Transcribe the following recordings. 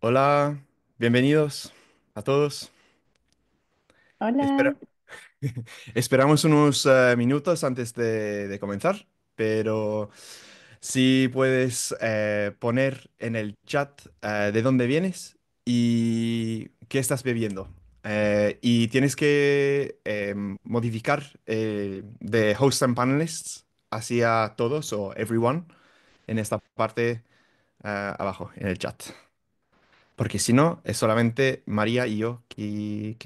Hola, bienvenidos a todos. Hola. esperamos unos eh, minutos antes de, comenzar, pero si puedes eh, poner en el chat eh, de dónde vienes y qué estás bebiendo. y tienes que em, modificar de host and panelists hacia todos o everyone en esta parte abajo, en el chat. Porque si no, es solamente María y yo que,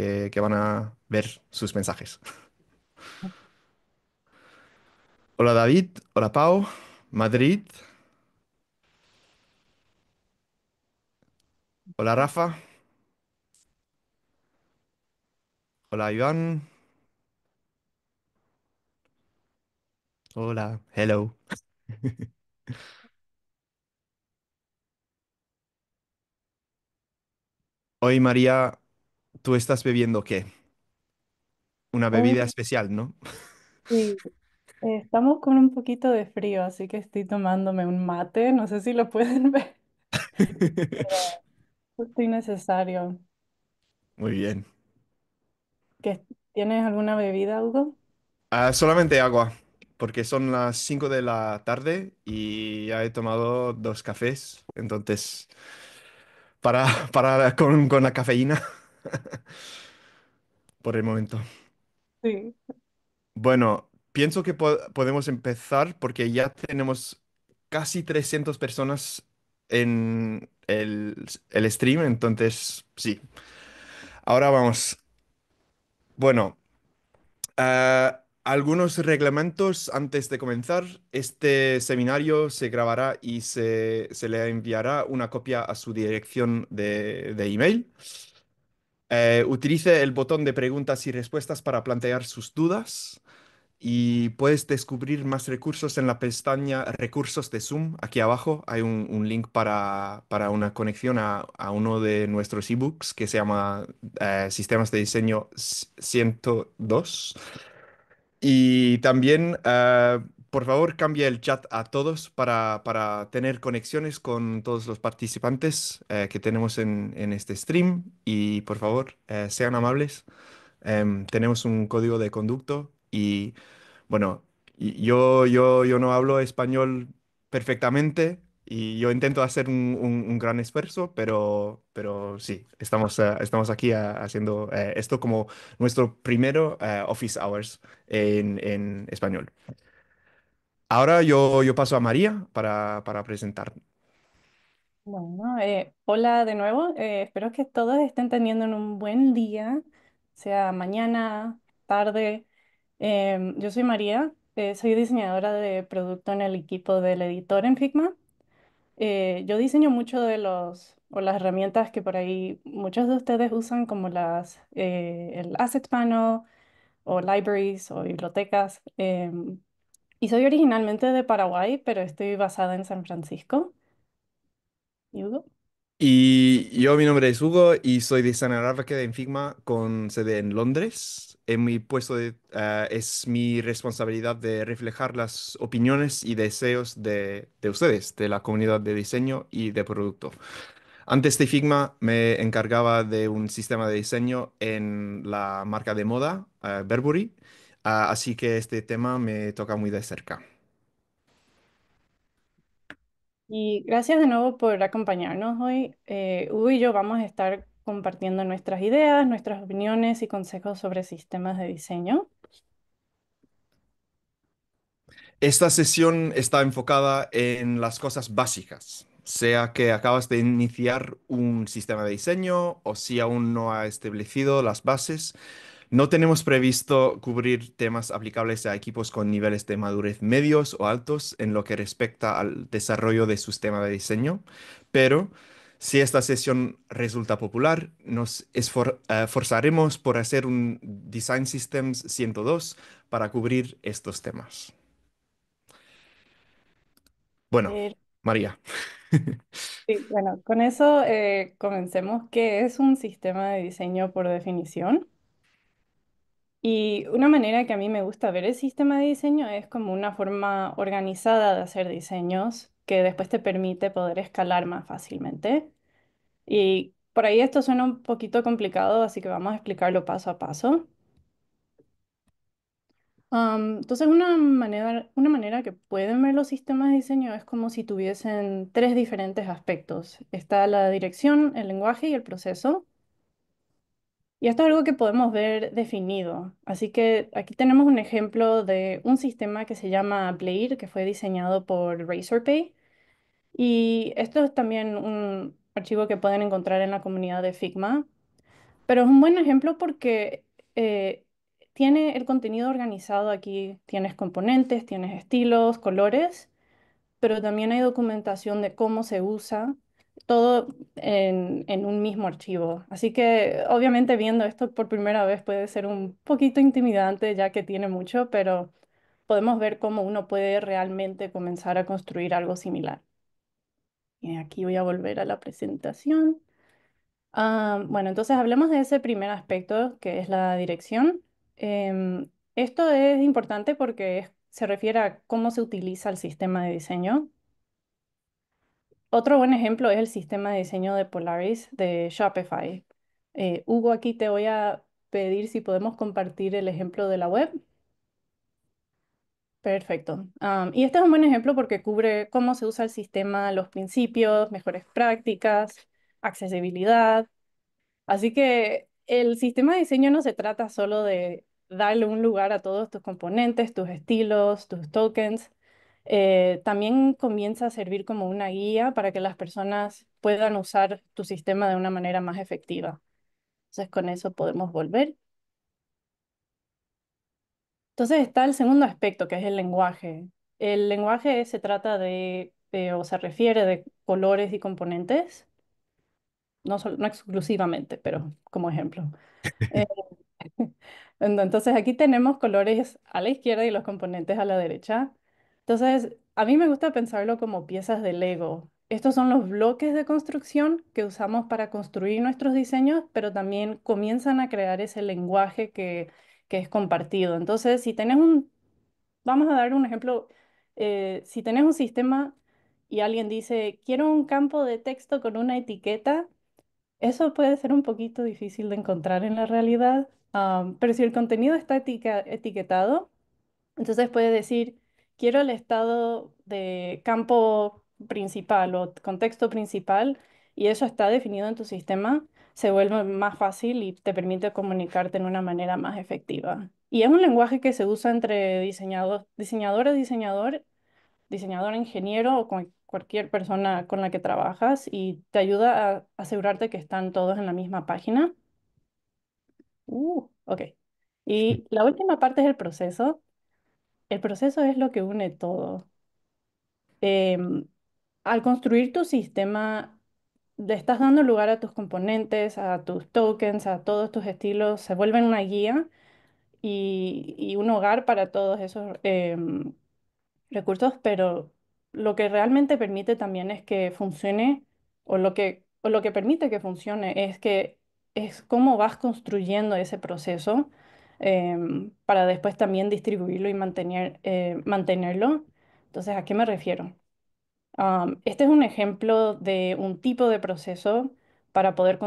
van a ver sus mensajes. Hola David, hola Pau, Madrid, hola Rafa, hola Iván, hola, hello. Hoy, María, tú estás bebiendo qué? Una bebida especial, ¿no? sí, eh, estamos con un poquito de frío, así que estoy tomándome un mate. No sé si lo pueden ver, estoy justo necesario. Muy bien. ¿Tienes alguna bebida, Hugo? Ah, solamente agua, porque son las 5 de la tarde y ya he tomado dos cafés, entonces para, para con, la cafeína por el momento. Sí. Bueno, pienso que podemos empezar porque ya tenemos casi 300 personas en el, el stream, entonces sí. Ahora vamos. Bueno, ah, algunos reglamentos antes de comenzar. Este seminario se grabará y se, le enviará una copia a su dirección de, de email. Eh, utilice el botón de preguntas y respuestas para plantear sus dudas y puedes descubrir más recursos en la pestaña Recursos de Zoom. Aquí abajo hay un, link para, para, una conexión a, uno de nuestros e-books que se llama eh, Sistemas de Diseño 102. Y también, eh, por favor, cambia el chat a todos para, tener conexiones con todos los participantes eh, que tenemos en, este stream. Y por favor, eh, sean amables. Em, tenemos un código de conducto y, bueno, yo, yo, yo no hablo español perfectamente, y yo intento hacer un, gran esfuerzo, pero, pero sí, estamos, eh, estamos aquí eh, haciendo eh, esto como nuestro primero office hours en, español. Ahora yo, yo paso a María para, para presentar. Bueno, hola de nuevo. espero que todos estén teniendo un buen día, sea mañana, tarde. Em, yo soy María, soy diseñadora de producto en el equipo del editor en Figma. Eh, yo diseño mucho de los, o las herramientas que por ahí muchos de ustedes usan, como las, eh, el Asset Panel o libraries o bibliotecas. Em, y soy originalmente de Paraguay, pero estoy basada en San Francisco. ¿Y Hugo? Y yo, mi nombre es Hugo y soy de gráfico en Figma con sede en Londres mi puesto ah, es mi responsabilidad de reflejar las opiniones y deseos de, ustedes, de la comunidad de diseño y de producto. Antes de Figma me encargaba de un sistema de diseño en la marca de moda, ah, Burberry, ah, así que este tema me toca muy de cerca. Y gracias de nuevo por acompañarnos hoy. Eh, Hugo y yo vamos a estar compartiendo nuestras ideas, nuestras opiniones y consejos sobre sistemas de diseño. Esta sesión está enfocada en las cosas básicas, sea que acabas de iniciar un sistema de diseño o si aún no ha establecido las bases. No tenemos previsto cubrir temas aplicables a equipos con niveles de madurez medios o altos en lo que respecta al desarrollo de su sistema de diseño, pero si esta sesión resulta popular, nos esforzaremos eh, por hacer un Design Systems 102 para cubrir estos temas. Bueno, María. bueno, con eso eh, comencemos. ¿Qué es un sistema de diseño por definición? Y una manera que a mí me gusta ver el sistema de diseño es como una forma organizada de hacer diseños que después te permite poder escalar más fácilmente. Y por ahí esto suena un poquito complicado, así que vamos a explicarlo paso a paso. entonces, una manera, una manera que pueden ver los sistemas de diseño es como si tuviesen tres diferentes aspectos. Está la dirección, el lenguaje y el proceso. Y esto es algo que podemos ver definido. Así que aquí tenemos un ejemplo de un sistema que se llama Blade, que fue diseñado por Razorpay. Y esto es también un, archivo que pueden encontrar en la comunidad de Figma, pero es un buen ejemplo porque eh, tiene el contenido organizado aquí, tienes componentes, tienes estilos, colores, pero también hay documentación de cómo se usa todo en, un mismo archivo. Así que obviamente viendo esto por primera vez puede ser un poquito intimidante ya que tiene mucho, pero podemos ver cómo uno puede realmente comenzar a construir algo similar. Eh, aquí voy a volver a la presentación. Ah, bueno, entonces hablemos de ese primer aspecto que es la dirección. Em, esto es importante porque se refiere a cómo se utiliza el sistema de diseño. Otro buen ejemplo es el sistema de diseño de Polaris de Shopify. Eh, Hugo, aquí te voy a pedir si podemos compartir el ejemplo de la web. Perfecto. y este es un buen ejemplo porque cubre cómo se usa el sistema, los principios, mejores prácticas, accesibilidad. Así que el sistema de diseño no se trata solo de darle un lugar a todos tus componentes, tus estilos, tus tokens. Eh, también comienza a servir como una guía para que las personas puedan usar tu sistema de una manera más efectiva. Entonces con eso podemos volver. Entonces está el segundo aspecto, que es el lenguaje. El lenguaje se trata de, eh, o se refiere de colores y componentes, no, solo, no exclusivamente, pero como ejemplo. Eh, entonces aquí tenemos colores a la izquierda y los componentes a la derecha. Entonces, a mí me gusta pensarlo como piezas de Lego. Estos son los bloques de construcción que usamos para construir nuestros diseños, pero también comienzan a crear ese lenguaje que que es compartido. Entonces, si tenés un, vamos a dar un ejemplo, eh, si tenés un sistema y alguien dice, quiero un campo de texto con una etiqueta, eso puede ser un poquito difícil de encontrar en la realidad, pero si el contenido está etiquetado, entonces puede decir, quiero el estado de campo principal o contexto principal, y eso está definido en tu sistema se vuelve más fácil y te permite comunicarte en una manera más efectiva. Y es un lenguaje que se usa entre diseñador, diseñadores diseñador, diseñador, ingeniero o cualquier persona con la que trabajas y te ayuda a asegurarte que están todos en la misma página. Uh. ok. Y la última parte es el proceso. El proceso es lo que une todo. Em, al construir tu sistema le estás dando lugar a tus componentes, a tus tokens, a todos tus estilos, se vuelven una guía y, un hogar para todos esos em, recursos, pero lo que realmente permite también es que funcione, o lo que, lo que permite que funcione es que es cómo vas construyendo ese proceso em, para después también distribuirlo y mantener, eh, mantenerlo. Entonces, ¿a qué me refiero? este es un ejemplo de un tipo de proceso para poder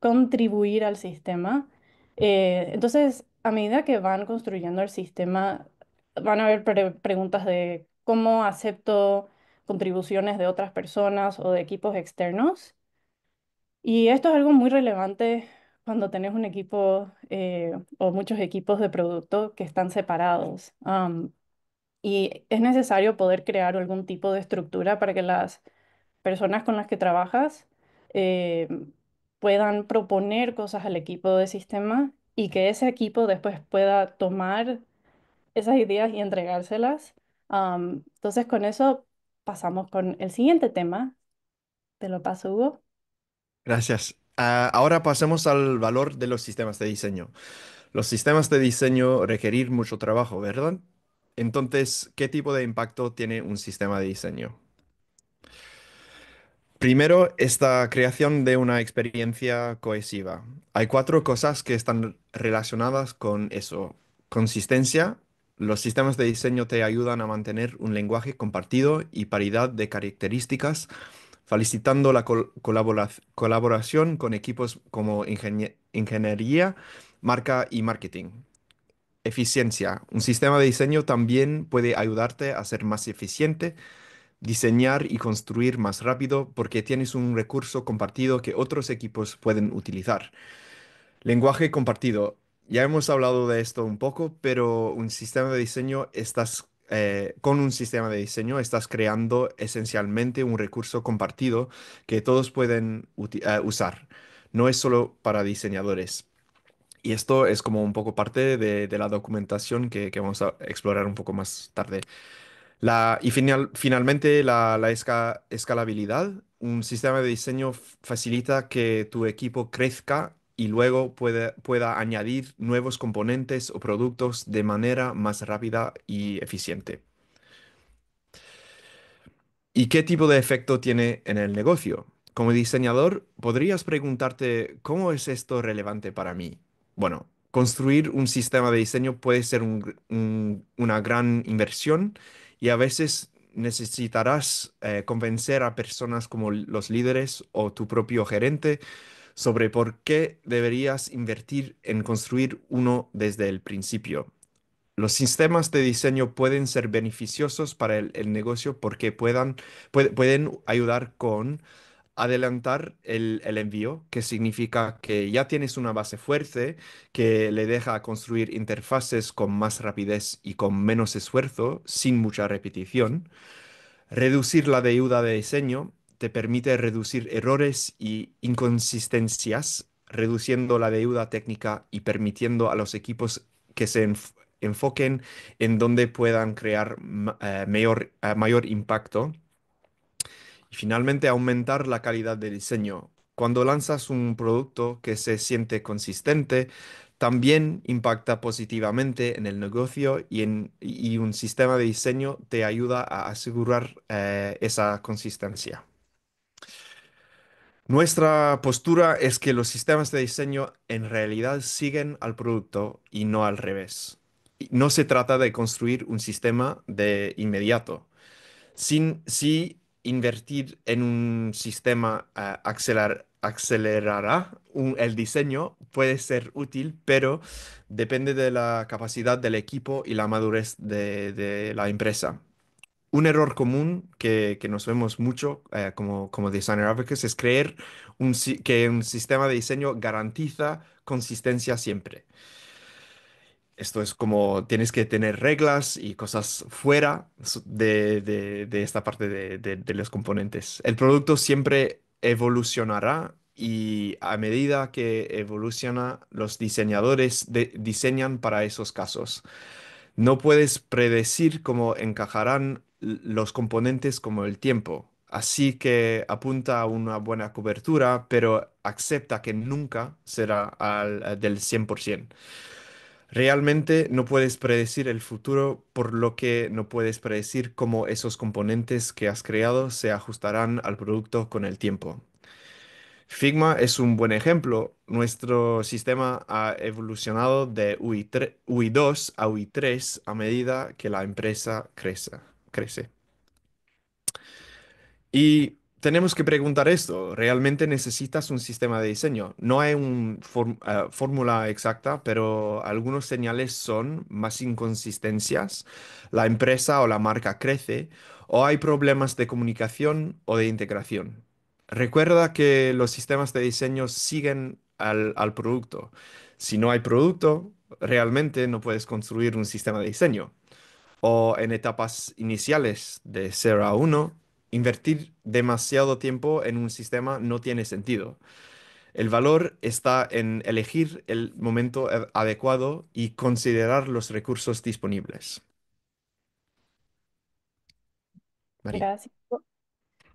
contribuir al sistema. Eh, entonces, a medida que van construyendo el sistema, van a haber preguntas de cómo acepto contribuciones de otras personas o de equipos externos. Y esto es algo muy relevante cuando tenés un equipo eh, o muchos equipos de producto que están separados y es necesario poder crear algún tipo de estructura para que las personas con las que trabajas eh, puedan proponer cosas al equipo de sistema y que ese equipo después pueda tomar esas ideas y entregárselas. entonces con eso pasamos con el siguiente tema. Te lo paso, Hugo. Gracias. Ah, ahora pasemos al valor de los sistemas de diseño. Los sistemas de diseño requerir mucho trabajo, ¿verdad? Entonces, ¿qué tipo de impacto tiene un sistema de diseño? Primero, esta creación de una experiencia cohesiva. Hay cuatro cosas que están relacionadas con eso. Consistencia. Los sistemas de diseño te ayudan a mantener un lenguaje compartido y paridad de características, facilitando la colaboración con equipos como ingeniería, marca y marketing. Eficiencia. Un sistema de diseño también puede ayudarte a ser más eficiente, diseñar y construir más rápido porque tienes un recurso compartido que otros equipos pueden utilizar. Lenguaje compartido. Ya hemos hablado de esto un poco, pero un sistema de diseño estás, eh, con un sistema de diseño estás creando esencialmente un recurso compartido que todos pueden eh, usar. No es solo para diseñadores, y esto es como un poco parte de, la documentación que, vamos a explorar un poco más tarde. y finalmente, la, escalabilidad. Un sistema de diseño facilita que tu equipo crezca y luego pueda añadir nuevos componentes o productos de manera más rápida y eficiente. ¿Y qué tipo de efecto tiene en el negocio? Como diseñador, podrías preguntarte, ¿cómo es esto relevante para mí? bueno, construir un sistema de diseño puede ser una gran inversión y a veces necesitarás eh, convencer a personas como los líderes o tu propio gerente sobre por qué deberías invertir en construir uno desde el principio. Los sistemas de diseño pueden ser beneficiosos para el, negocio porque puedan, pueden ayudar con adelantar el, envío, que significa que ya tienes una base fuerte que le deja construir interfaces con más rapidez y con menos esfuerzo, sin mucha repetición. Reducir la deuda de diseño te permite reducir errores y inconsistencias, reduciendo la deuda técnica y permitiendo a los equipos que se enfoquen en donde puedan crear eh, mayor, eh, mayor impacto y finalmente, aumentar la calidad de diseño. Cuando lanzas un producto que se siente consistente, también impacta positivamente en el negocio y, en, un sistema de diseño te ayuda a asegurar eh, esa consistencia. Nuestra postura es que los sistemas de diseño en realidad siguen al producto y no al revés. No se trata de construir un sistema de inmediato. Sin, invertir en un sistema eh, acelerará el diseño, puede ser útil, pero depende de la capacidad del equipo y la madurez de, la empresa. Un error común que, nos vemos mucho eh, como, como designer advocates es creer que un sistema de diseño garantiza consistencia siempre esto es como tienes que tener reglas y cosas fuera de, de, esta parte de, de, los componentes. El producto siempre evolucionará y a medida que evoluciona, los diseñadores diseñan para esos casos. No puedes predecir cómo encajarán los componentes como el tiempo. Así que apunta a una buena cobertura, pero acepta que nunca será del 100%. Realmente no puedes predecir el futuro, por lo que no puedes predecir cómo esos componentes que has creado se ajustarán al producto con el tiempo. Figma es un buen ejemplo. Nuestro sistema ha evolucionado de ui 2 a UI3 a medida que la empresa crece. crece. Y tenemos que preguntar esto. ¿Realmente necesitas un sistema de diseño? No hay una eh, fórmula exacta, pero algunos señales son más inconsistencias. La empresa o la marca crece o hay problemas de comunicación o de integración. Recuerda que los sistemas de diseño siguen al, al producto. Si no hay producto, realmente no puedes construir un sistema de diseño. O en etapas iniciales de 0 a 1, Invertir demasiado tiempo en un sistema no tiene sentido. El valor está en elegir el momento adecuado y considerar los recursos disponibles. Gracias.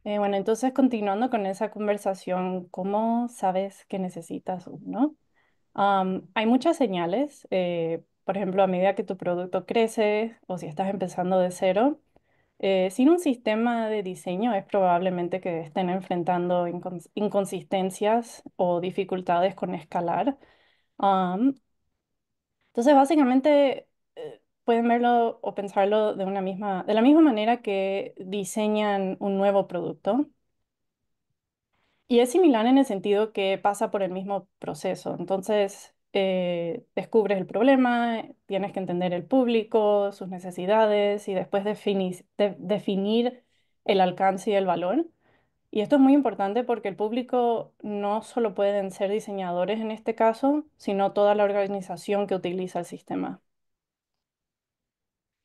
Eh, bueno, entonces continuando con esa conversación, ¿cómo sabes que necesitas uno? hay muchas señales. Eh, por ejemplo, a medida que tu producto crece o si estás empezando de cero, eh, sin un sistema de diseño es probablemente que estén enfrentando inconsistencias o dificultades con escalar. entonces, básicamente, eh, pueden verlo o pensarlo de, una misma, de la misma manera que diseñan un nuevo producto. Y es similar en el sentido que pasa por el mismo proceso. Entonces, eh, descubres el problema, tienes que entender el público, sus necesidades y después definir, el alcance y el valor. Y esto es muy importante porque el público no solo pueden ser diseñadores en este caso, sino toda la organización que utiliza el sistema.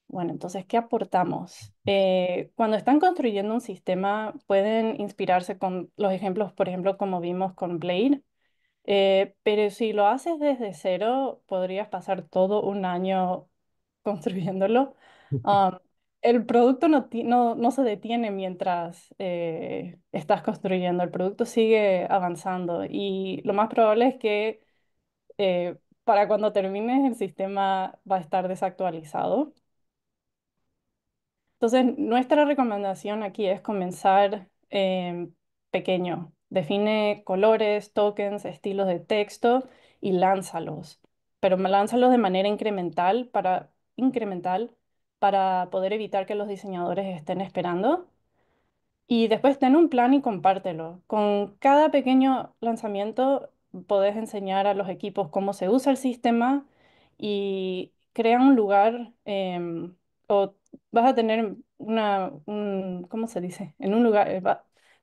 Bueno, entonces, ¿qué aportamos? Eh, cuando están construyendo un sistema, pueden inspirarse con los ejemplos, por ejemplo, como vimos con Blade, eh, pero si lo haces desde cero, podrías pasar todo un año construyéndolo. el producto no, no, se detiene mientras eh, estás construyendo, el producto sigue avanzando y lo más probable es que eh, para cuando termines el sistema va a estar desactualizado. Entonces, nuestra recomendación aquí es comenzar em, pequeño. Define colores, tokens, estilos de texto y lánzalos. Pero lánzalos de manera incremental para, incremental para poder evitar que los diseñadores estén esperando. Y después ten un plan y compártelo. Con cada pequeño lanzamiento podés enseñar a los equipos cómo se usa el sistema y crea un lugar em, o vas a tener una, un, ¿cómo se dice? En un lugar,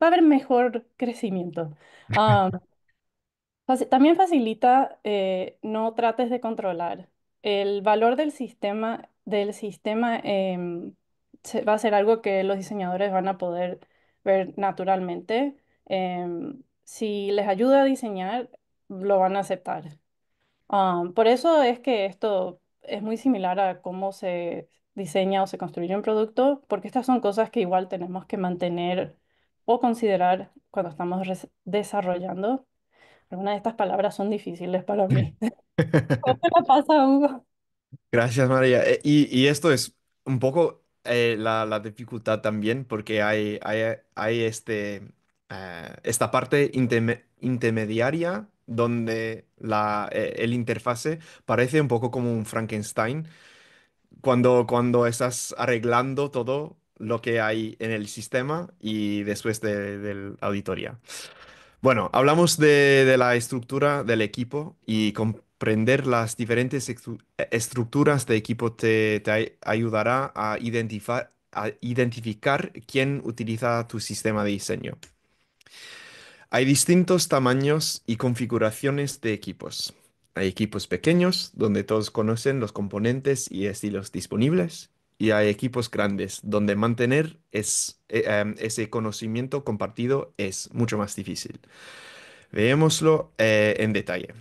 a haber mejor crecimiento. también facilita, eh, no trates de controlar. El valor del sistema, del sistema em, va a ser algo que los diseñadores van a poder ver naturalmente. Em, si les ayuda a diseñar, lo van a aceptar. por eso es que esto es muy similar a cómo se diseña o se construye un producto, porque estas son cosas que igual tenemos que mantener o considerar cuando estamos desarrollando. Algunas de estas palabras son difíciles para mí. ¿Cómo te pasa, Hugo? Gracias, María. Eh, y, y esto es un poco eh, la, dificultad también, porque hay, hay, este, ah, esta parte intermediaria donde eh, el interfase parece un poco como un Frankenstein. Cuando, cuando estás arreglando todo lo que hay en el sistema y después de, la auditoría. Bueno, hablamos de, la estructura del equipo y comprender las diferentes estructuras de equipo te, ayudará a identificar quién utiliza tu sistema de diseño. Hay distintos tamaños y configuraciones de equipos. Hay equipos pequeños, donde todos conocen los componentes y estilos disponibles, y hay equipos grandes donde mantener eh, em, ese conocimiento compartido es mucho más difícil. Veámoslo eh, en detalle.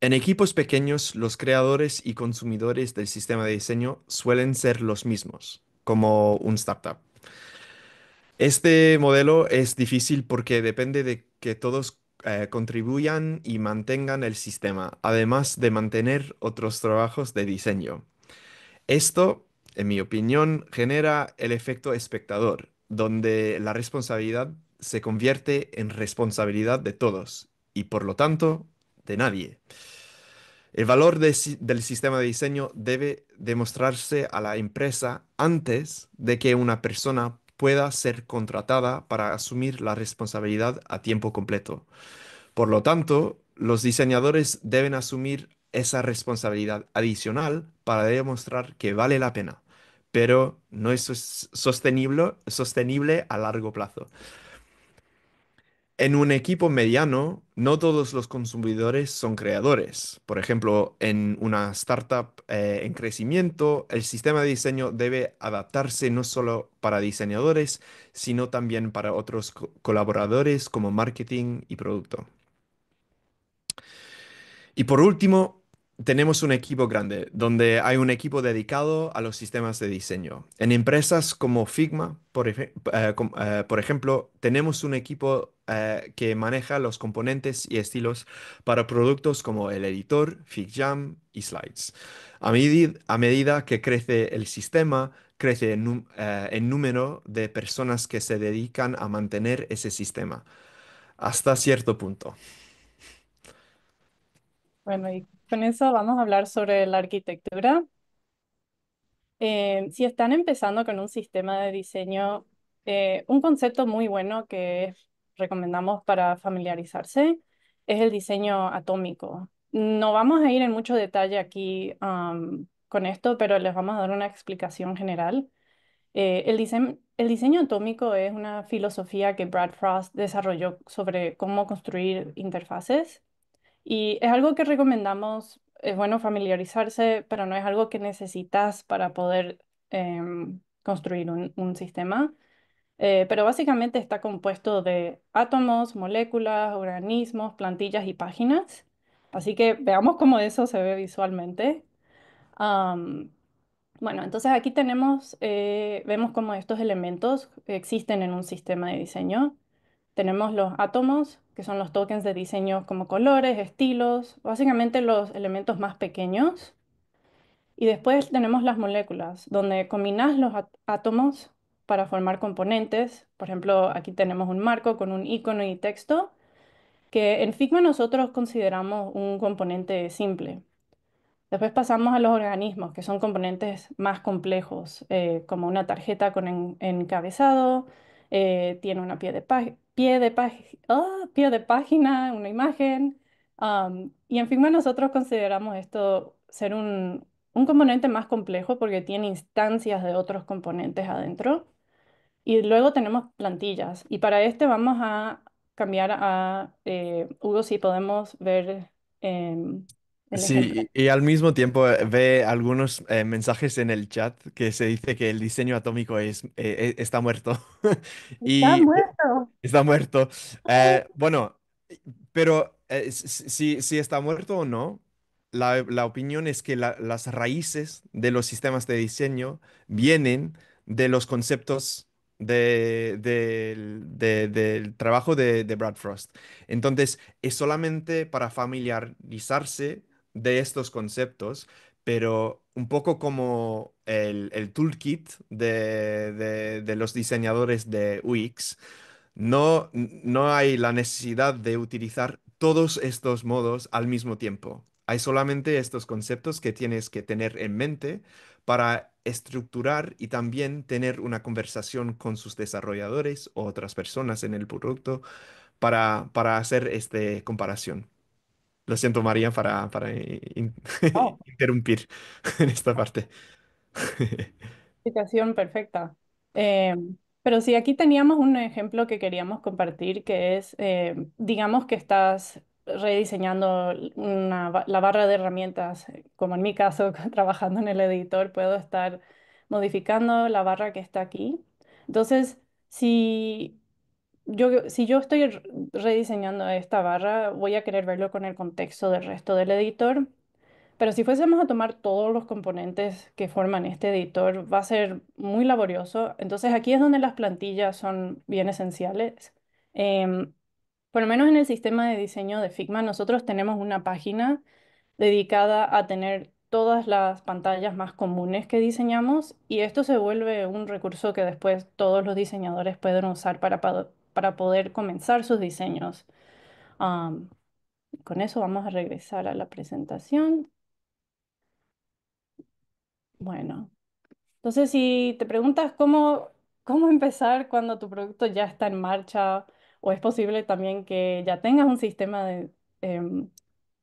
En equipos pequeños, los creadores y consumidores del sistema de diseño suelen ser los mismos, como un startup. Este modelo es difícil porque depende de que todos eh, contribuyan y mantengan el sistema, además de mantener otros trabajos de diseño. Esto, en mi opinión, genera el efecto espectador, donde la responsabilidad se convierte en responsabilidad de todos y por lo tanto de nadie. El valor del sistema de diseño debe demostrarse a la empresa antes de que una persona pueda ser contratada para asumir la responsabilidad a tiempo completo. Por lo tanto, los diseñadores deben asumir esa responsabilidad adicional para demostrar que vale la pena, pero no es sostenible, sostenible a largo plazo. En un equipo mediano, no todos los consumidores son creadores. Por ejemplo, en una startup eh, en crecimiento, el sistema de diseño debe adaptarse no solo para diseñadores, sino también para otros colaboradores como marketing y producto. Y por último, tenemos un equipo grande, donde hay un equipo dedicado a los sistemas de diseño. En empresas como Figma, por, eh, eh, ejemplo, tenemos un equipo eh, que maneja los componentes y estilos para productos como el editor, FigJam y Slides. A, medida que crece el sistema, crece el número de personas que se dedican a mantener ese sistema, hasta cierto punto. Bueno, y con eso vamos a hablar sobre la arquitectura. Eh, si están empezando con un sistema de diseño, eh, un concepto muy bueno que recomendamos para familiarizarse es el diseño atómico. No vamos a ir en mucho detalle aquí um, con esto, pero les vamos a dar una explicación general. Eh, el diseño atómico es una filosofía que Brad Frost desarrolló sobre cómo construir interfaces y es algo que recomendamos, es bueno familiarizarse, pero no es algo que necesitas para poder em, construir un, sistema. Eh, pero básicamente está compuesto de átomos, moléculas, organismos, plantillas y páginas. Así que veamos cómo eso se ve visualmente. bueno, entonces aquí tenemos, eh, vemos cómo estos elementos existen en un sistema de diseño. Tenemos los átomos, que son los tokens de diseño como colores, estilos, básicamente los elementos más pequeños. Y después tenemos las moléculas, donde combinas los átomos para formar componentes. Por ejemplo, aquí tenemos un marco con un icono y texto, que en Figma nosotros consideramos un componente simple. Después pasamos a los organismos, que son componentes más complejos, eh, como una tarjeta con encabezado, eh, tiene una pie de, pie de, ah, pie de página, una imagen. y en Figma nosotros consideramos esto ser un, componente más complejo porque tiene instancias de otros componentes adentro. Y luego tenemos plantillas. Y para este vamos a cambiar a, eh, Hugo, si podemos ver em, Sí, y al mismo tiempo eh, ve algunos eh, mensajes en el chat que se dice que el diseño atómico es, eh, e, está e, muerto. está muerto. Está muerto. bueno, pero si, está muerto o no, la, opinión es que las raíces de los sistemas de diseño vienen de los conceptos del trabajo de, Brad Frost. Entonces, es solamente para familiarizarse de estos conceptos, pero un poco como el, toolkit de, los diseñadores de UX, no, no hay la necesidad de utilizar todos estos modos al mismo tiempo. Hay solamente estos conceptos que tienes que tener en mente para estructurar y también tener una conversación con sus desarrolladores o otras personas en el producto para, para hacer esta comparación. Lo siento, María, para, oh. interrumpir en esta parte. Situación perfecta. Em, pero si aquí teníamos un ejemplo que queríamos compartir, que es, em, digamos que estás rediseñando la barra de herramientas, como en mi caso, trabajando en el editor, puedo estar modificando la barra que está aquí. Entonces, si yo, si yo estoy rediseñando esta barra, voy a querer verlo con el contexto del resto del editor, pero si fuésemos a tomar todos los componentes que forman este editor, va a ser muy laborioso. Entonces aquí es donde las plantillas son bien esenciales. Em, por lo menos en el sistema de diseño de Figma, nosotros tenemos una página dedicada a tener todas las pantallas más comunes que diseñamos y esto se vuelve un recurso que después todos los diseñadores pueden usar para para poder comenzar sus diseños. con eso vamos a regresar a la presentación. Bueno, entonces si te preguntas cómo, empezar cuando tu producto ya está en marcha o es posible también que ya tengas un sistema de... Em,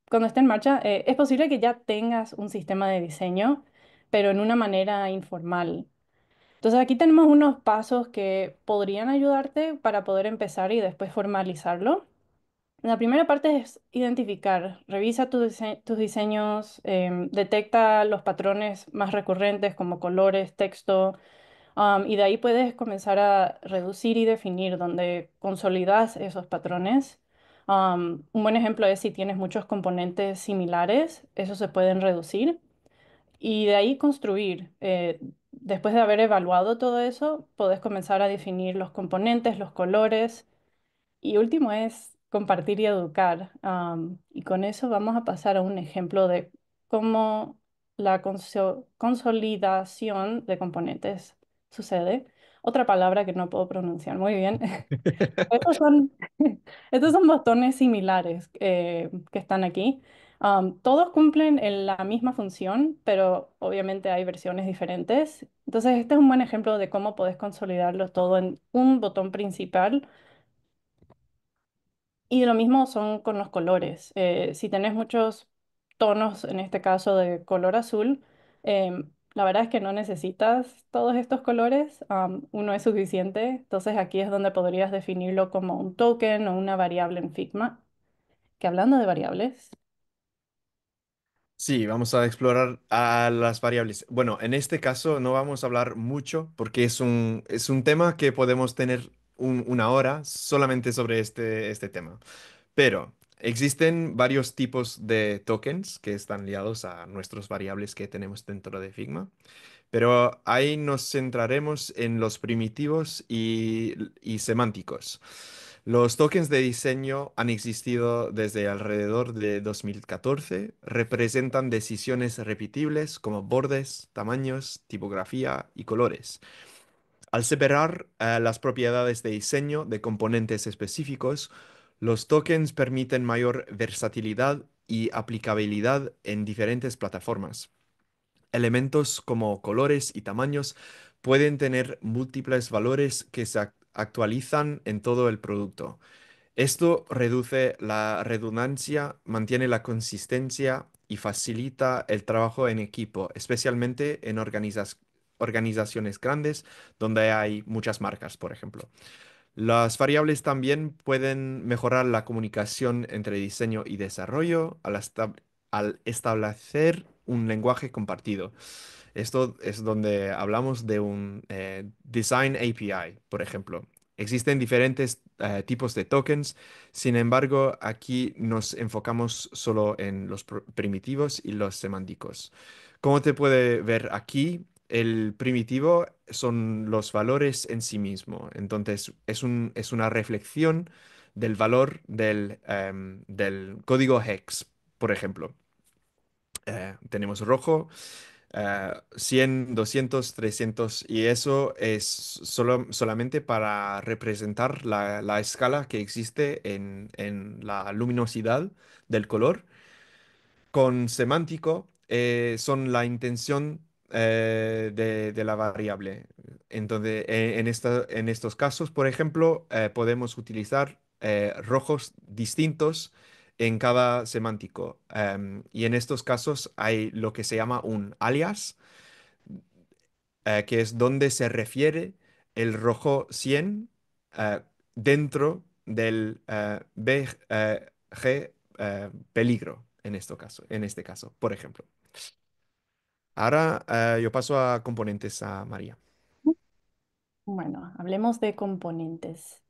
cuando esté en marcha, eh, es posible que ya tengas un sistema de diseño, pero en una manera informal. Entonces aquí tenemos unos pasos que podrían ayudarte para poder empezar y después formalizarlo. La primera parte es identificar, revisa tus diseños, em, detecta los patrones más recurrentes como colores, texto, um, y de ahí puedes comenzar a reducir y definir dónde consolidas esos patrones. Um, un buen ejemplo es si tienes muchos componentes similares, esos se pueden reducir y de ahí construir. Eh, después de haber evaluado todo eso, podés comenzar a definir los componentes, los colores. Y último es compartir y educar. y con eso vamos a pasar a un ejemplo de cómo la consolidación de componentes sucede. Otra palabra que no puedo pronunciar muy bien. Estos son, estos son botones similares eh, que están aquí. todos cumplen la misma función, pero obviamente hay versiones diferentes entonces, este es un buen ejemplo de cómo podés consolidarlo todo en un botón principal. Y lo mismo son con los colores. Eh, si tenés muchos tonos, en este caso de color azul, em, la verdad es que no necesitas todos estos colores, uno es suficiente. Entonces aquí es donde podrías definirlo como un token o una variable en Figma. Que hablando de variables, Sí, vamos a explorar a las variables. Bueno, en este caso no vamos a hablar mucho porque es un, es un tema que podemos tener una hora solamente sobre este, este tema. Pero existen varios tipos de tokens que están ligados a nuestras variables que tenemos dentro de Figma. Pero ahí nos centraremos en los primitivos y, y semánticos. Los tokens de diseño han existido desde alrededor de 2014, representan decisiones repetibles como bordes, tamaños, tipografía y colores. Al separar eh, las propiedades de diseño de componentes específicos, los tokens permiten mayor versatilidad y aplicabilidad en diferentes plataformas. Elementos como colores y tamaños pueden tener múltiples valores que se actualizan en todo el producto. Esto reduce la redundancia, mantiene la consistencia y facilita el trabajo en equipo, especialmente en organizaciones grandes donde hay muchas marcas, por ejemplo. Las variables también pueden mejorar la comunicación entre diseño y desarrollo al establecer un lenguaje compartido. Esto es donde hablamos de un eh, Design API, por ejemplo. Existen diferentes eh, tipos de tokens, sin embargo, aquí nos enfocamos solo en los primitivos y los semánticos. Como te puede ver aquí, el primitivo son los valores en sí mismo. Entonces, es, es una reflexión del valor del, em, código hex, por ejemplo. Eh, tenemos rojo, 100, 200, 300 y eso es solo, solamente para representar la, escala que existe en, la luminosidad del color. Con semántico eh, son la intención eh, de, la variable. Entonces, e, en, estos casos, por ejemplo, eh, podemos utilizar rojos distintos en cada semántico. Em, y en estos casos hay lo que se llama un alias, eh, que es donde se refiere el rojo 100 eh, dentro del eh, BG peligro, en, este caso, en este caso, por ejemplo. Ahora yo paso a componentes a María. Bueno, hablemos de componentes.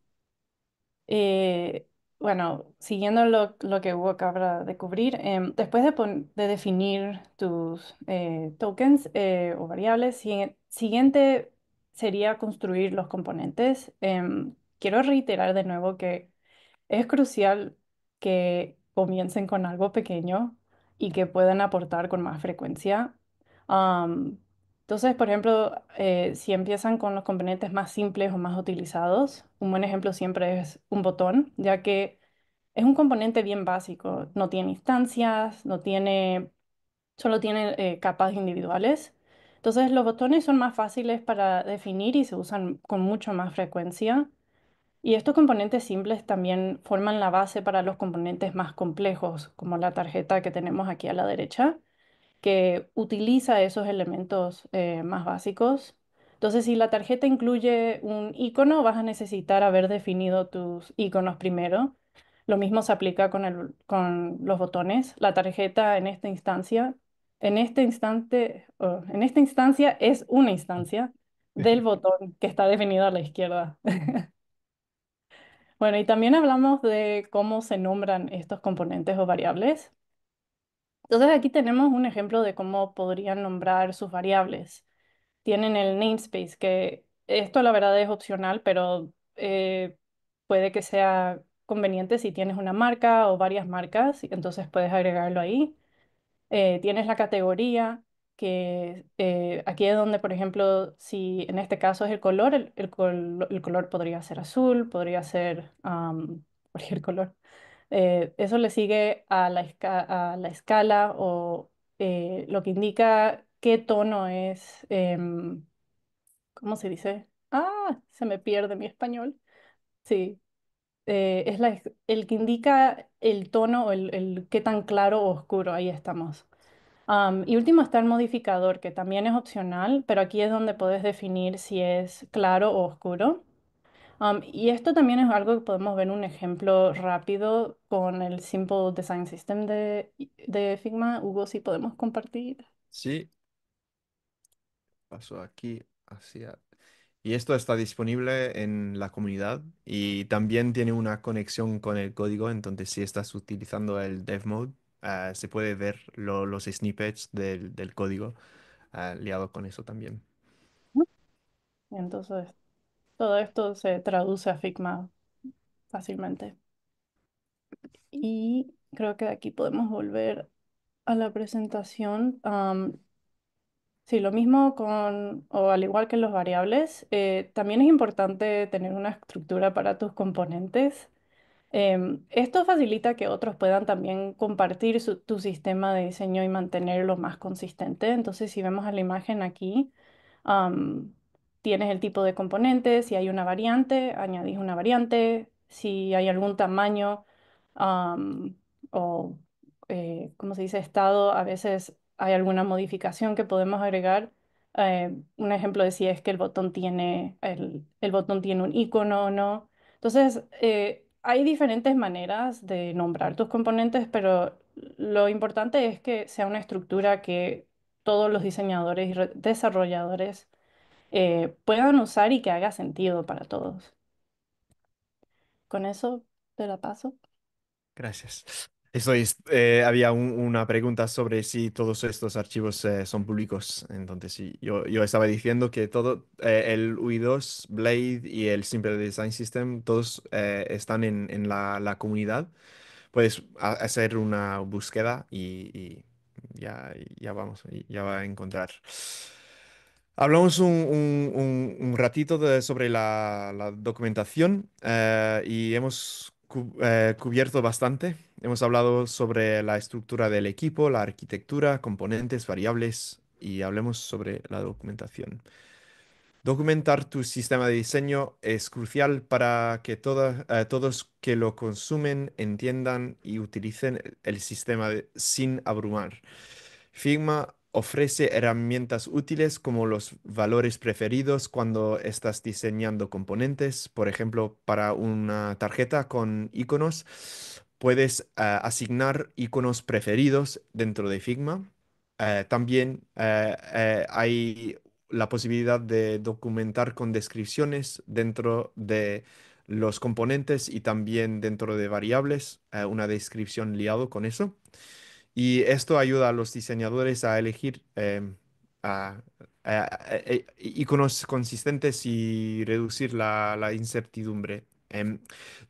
Bueno, siguiendo lo, lo que Hugo acaba de cubrir, em, después de, definir tus eh, tokens eh, o variables, siguiente sería construir los componentes. Em, quiero reiterar de nuevo que es crucial que comiencen con algo pequeño y que puedan aportar con más frecuencia. Entonces, por ejemplo, eh, si empiezan con los componentes más simples o más utilizados, un buen ejemplo siempre es un botón, ya que es un componente bien básico. No tiene instancias, no tiene, solo tiene eh, capas individuales. Entonces, los botones son más fáciles para definir y se usan con mucho más frecuencia. Y estos componentes simples también forman la base para los componentes más complejos, como la tarjeta que tenemos aquí a la derecha que utiliza esos elementos eh, más básicos. Entonces, si la tarjeta incluye un icono, vas a necesitar haber definido tus iconos primero. Lo mismo se aplica con, los botones. La tarjeta en esta instancia, en este instante, oh, en esta instancia es una instancia del botón que está definido a la izquierda. bueno, y también hablamos de cómo se nombran estos componentes o variables. Entonces aquí tenemos un ejemplo de cómo podrían nombrar sus variables. Tienen el namespace, que esto la verdad es opcional, pero eh, puede que sea conveniente si tienes una marca o varias marcas, entonces puedes agregarlo ahí. Eh, tienes la categoría, que eh, aquí es donde, por ejemplo, si en este caso es el color, el, color podría ser azul, podría ser cualquier color. Eh, eso le sigue a la, escala o eh, lo que indica qué tono es, em, ¿cómo se dice? Ah, se me pierde mi español. Sí, eh, es el que indica el tono o el, qué tan claro o oscuro, ahí estamos. y último está el modificador, que también es opcional, pero aquí es donde puedes definir si es claro o oscuro y esto también es algo que podemos ver un ejemplo rápido con el Simple Design System de, de Figma. Hugo, si ¿sí podemos compartir. Sí, paso aquí hacia... Y esto está disponible en la comunidad y también tiene una conexión con el código, entonces si estás utilizando el dev mode, ah, se puede ver los snippets del, del código uh, con eso también. Entonces, todo esto se traduce a Figma fácilmente. Y creo que de aquí podemos volver a la presentación. sí, lo mismo con, o al igual que los variables, eh, también es importante tener una estructura para tus componentes. Em, esto facilita que otros puedan también compartir tu sistema de diseño y mantenerlo más consistente. Entonces, si vemos a la imagen aquí, tienes el tipo de componente, si hay una variante, añadís una variante, si hay algún tamaño o, eh, como se dice?, estado, a veces hay alguna modificación que podemos agregar. Eh, un ejemplo de si es que el botón tiene, el, botón tiene un icono o no. Entonces, eh, hay diferentes maneras de nombrar tus componentes, pero lo importante es que sea una estructura que todos los diseñadores y desarrolladores eh, puedan usar y que haga sentido para todos. Con eso te la paso. Gracias. Eso es, eh, había una pregunta sobre si todos estos archivos eh, son públicos. Entonces, yo, estaba diciendo que todo, el UI2, Blade y el Simple Design System, todos están en, la, comunidad. Puedes hacer una búsqueda y, ya, ya vamos, ya va a encontrar. Hablamos un, ratito sobre la, documentación eh, y hemos eh, cubierto bastante. Hemos hablado sobre la estructura del equipo, la arquitectura, componentes, variables y hablemos sobre la documentación. Documentar tu sistema de diseño es crucial para que todas eh, todos que lo consumen entiendan y utilicen el sistema sin abrumar. Figma ofrece herramientas útiles como los valores preferidos cuando estás diseñando componentes. Por ejemplo, para una tarjeta con iconos, puedes eh, asignar iconos preferidos dentro de Figma. Eh, también eh, hay la posibilidad de documentar con descripciones dentro de los componentes y también dentro de variables, una descripción liado con eso. Y esto ayuda a los diseñadores a elegir eh, em, iconos e, consistentes y reducir la, incertidumbre. Em, eh,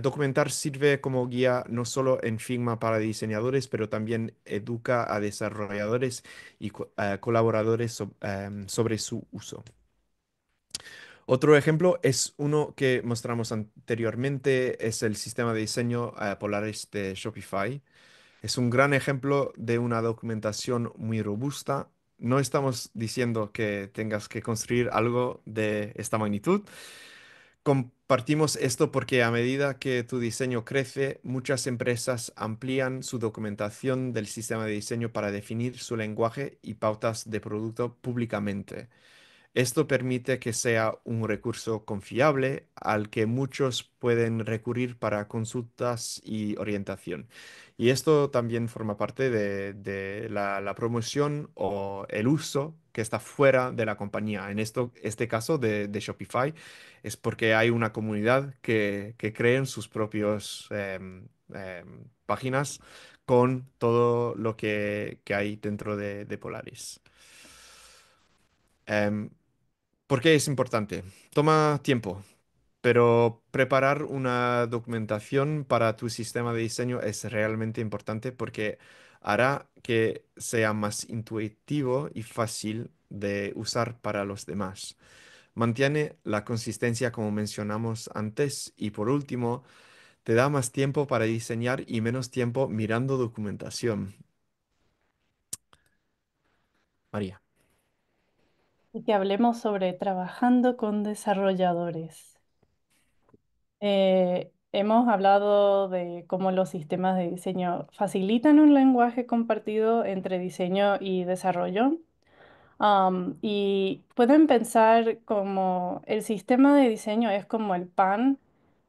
documentar sirve como guía no solo en Figma para diseñadores, pero también educa a desarrolladores y eh, colaboradores em, sobre su uso. Otro ejemplo es uno que mostramos anteriormente, es el sistema de diseño eh, Polaris de Shopify. Es un gran ejemplo de una documentación muy robusta. No estamos diciendo que tengas que construir algo de esta magnitud. Compartimos esto porque a medida que tu diseño crece, muchas empresas amplían su documentación del sistema de diseño para definir su lenguaje y pautas de producto públicamente. Esto permite que sea un recurso confiable al que muchos pueden recurrir para consultas y orientación. Y esto también forma parte de, la, promoción o el uso que está fuera de la compañía. En esto, este caso de, Shopify es porque hay una comunidad que, que sus propias em, em, páginas con todo lo que, hay dentro de, Polaris. Em, qué es importante? Toma tiempo, pero preparar una documentación para tu sistema de diseño es realmente importante porque hará que sea más intuitivo y fácil de usar para los demás. Mantiene la consistencia como mencionamos antes y por último, te da más tiempo para diseñar y menos tiempo mirando documentación. María y que hablemos sobre trabajando con desarrolladores. Eh, hemos hablado de cómo los sistemas de diseño facilitan un lenguaje compartido entre diseño y desarrollo. y pueden pensar como el sistema de diseño es como el pan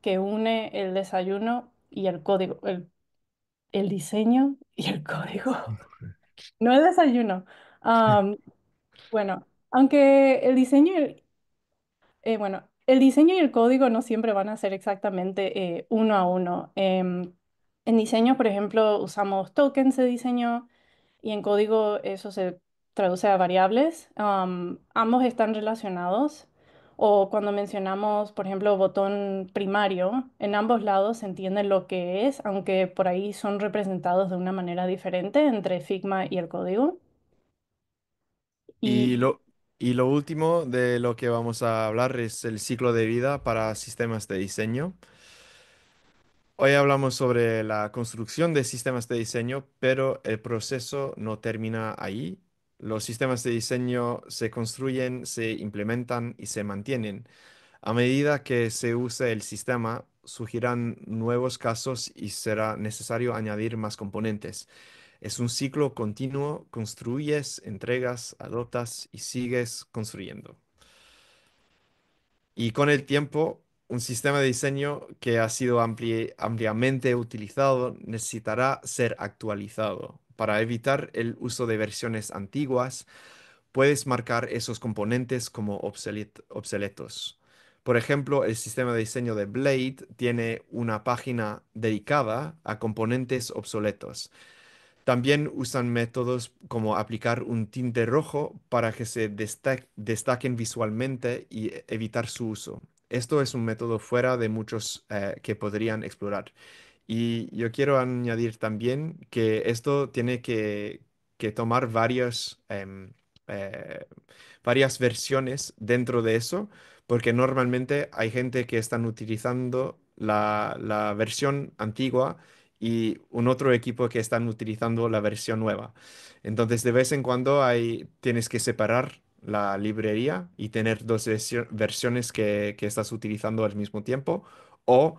que une el desayuno y el código, el, diseño y el código, no el desayuno. bueno, aunque el diseño y el, eh, bueno, el diseño y el código no siempre van a ser exactamente eh, uno a uno. Em, en diseño, por ejemplo, usamos tokens de diseño y en código eso se traduce a variables. ambos están relacionados. O cuando mencionamos, por ejemplo, botón primario, en ambos lados se entiende lo que es, aunque por ahí son representados de una manera diferente entre Figma y el código. Y Y lo, y lo último de lo que vamos a hablar es el ciclo de vida para sistemas de diseño. Hoy hablamos sobre la construcción de sistemas de diseño, pero el proceso no termina ahí. Los sistemas de diseño se construyen, se implementan y se mantienen. A medida que se use el sistema, surgirán nuevos casos y será necesario añadir más componentes. Es un ciclo continuo, construyes, entregas, adoptas y sigues construyendo. Y con el tiempo, un sistema de diseño que ha sido ampliamente utilizado necesitará ser actualizado. Para evitar el uso de versiones antiguas, puedes marcar esos componentes como obsoletos. Por ejemplo, el sistema de diseño de Blade tiene una página dedicada a componentes obsoletos también usan métodos como aplicar un tinte rojo para que se destaquen visualmente y e-, evitar su uso. Esto es un método fuera de muchos eh, que podrían explorar. Y yo quiero añadir también que esto tiene que, tomar em, eh, varias, versiones dentro de eso, porque normalmente hay gente que están utilizando la versión antigua y un otro equipo que están utilizando la versión nueva. Entonces, de vez en cuando hay, tienes que separar la librería y tener dos versiones que, estás utilizando al mismo tiempo o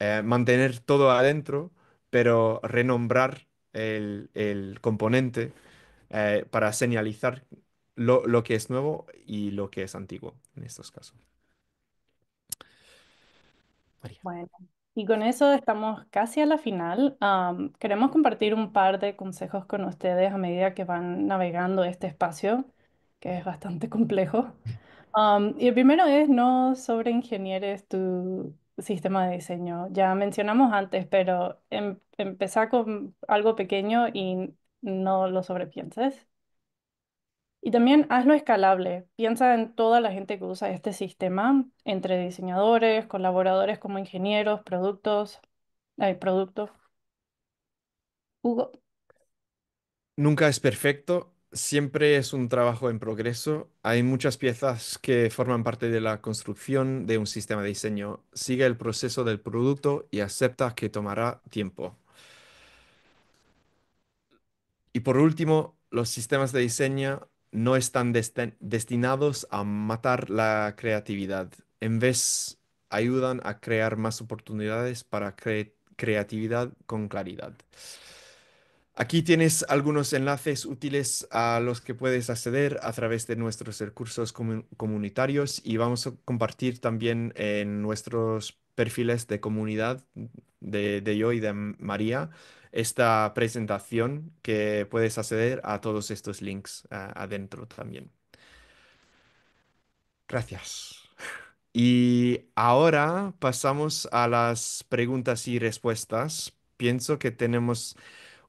eh, mantener todo adentro, pero renombrar el, componente eh, para señalizar lo, que es nuevo y lo que es antiguo en estos casos. María. Y con eso estamos casi a la final. queremos compartir un par de consejos con ustedes a medida que van navegando este espacio, que es bastante complejo. y el primero es no sobreingenieres tu sistema de diseño. Ya mencionamos antes, pero em, empezar con algo pequeño y no lo sobrepienses. Y también hazlo escalable. Piensa en toda la gente que usa este sistema, entre diseñadores, colaboradores como ingenieros, productos, hay eh, productos. Hugo. Nunca es perfecto, siempre es un trabajo en progreso. Hay muchas piezas que forman parte de la construcción de un sistema de diseño. Sigue el proceso del producto y acepta que tomará tiempo. Y por último, los sistemas de diseño no están destinados a matar la creatividad. En vez, ayudan a crear más oportunidades para creatividad con claridad. Aquí tienes algunos enlaces útiles a los que puedes acceder a través de nuestros recursos comunitarios y vamos a compartir también en nuestros perfiles de comunidad de, de yo y de María esta presentación que puedes acceder a todos estos links ah, adentro también. Gracias. Y ahora pasamos a las preguntas y respuestas. Pienso que tenemos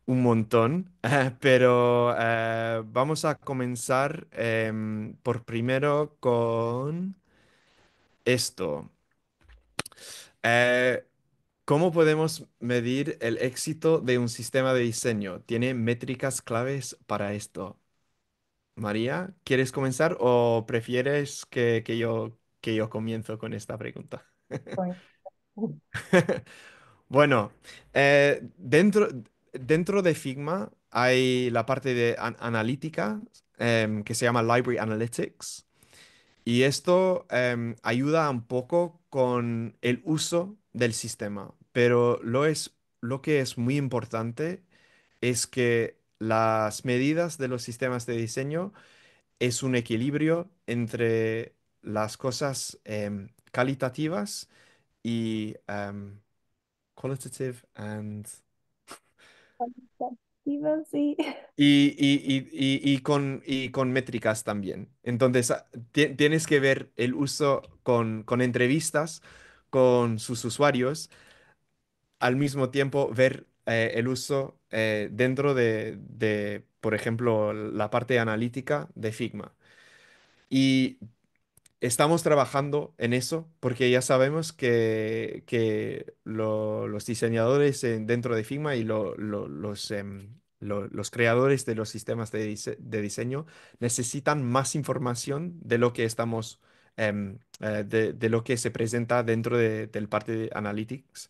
un montón, pero eh, vamos a comenzar em, por primero con esto. Eh, ¿Cómo podemos medir el éxito de un sistema de diseño? ¿Tiene métricas claves para esto? María, ¿quieres comenzar o prefieres que, yo, que yo comienzo con esta pregunta? Pues. bueno, eh, dentro, dentro de Figma hay la parte de analítica em, que se llama Library Analytics y esto em, ayuda un poco con el uso del sistema pero lo, es, lo que es muy importante es que las medidas de los sistemas de diseño es un equilibrio entre las cosas eh, calitativas y em, cualitativas qualitative Sí. Y, y, con, métricas también. Entonces, ah, tienes que ver el uso con entrevistas con sus usuarios al mismo tiempo ver eh, el uso eh, dentro de, por ejemplo, la parte analítica de Figma. Y estamos trabajando en eso porque ya sabemos que, los diseñadores dentro de Figma y em, los, creadores de los sistemas de, diseño necesitan más información de lo que estamos, em, eh, de, lo que se presenta dentro de, del parte de Analytics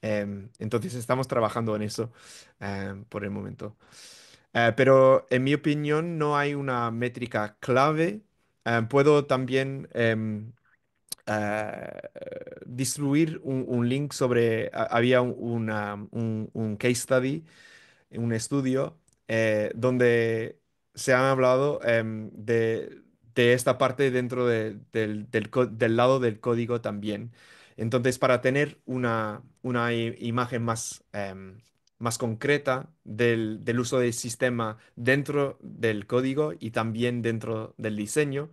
Em, entonces estamos trabajando en eso em, por el momento. Eh, pero en mi opinión no hay una métrica clave. Em, puedo también eh, distribuir un, link sobre, había un, case study, un estudio, eh, donde se han hablado de, esta parte dentro del, lado del código también. Entonces, para tener una, una imagen más, em, más concreta del, uso del sistema dentro del código y también dentro del diseño,